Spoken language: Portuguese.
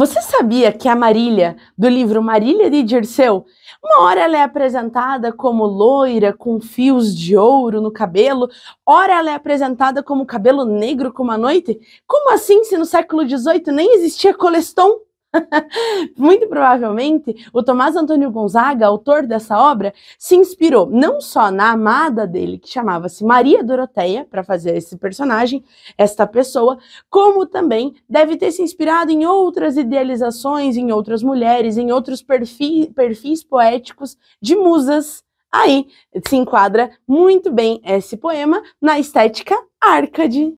Você sabia que a Marília, do livro Marília de Dirceu, uma hora ela é apresentada como loira, com fios de ouro no cabelo, ora ela é apresentada como cabelo negro como a noite? Como assim se no século XVIII nem existia colestom? Muito provavelmente, o Tomás Antônio Gonzaga, autor dessa obra, se inspirou não só na amada dele, que chamava-se Maria Doroteia, para fazer esse personagem, esta pessoa, como também deve ter se inspirado em outras idealizações, em outras mulheres, em outros perfis, perfis poéticos de musas. Aí se enquadra muito bem esse poema na estética Arcade.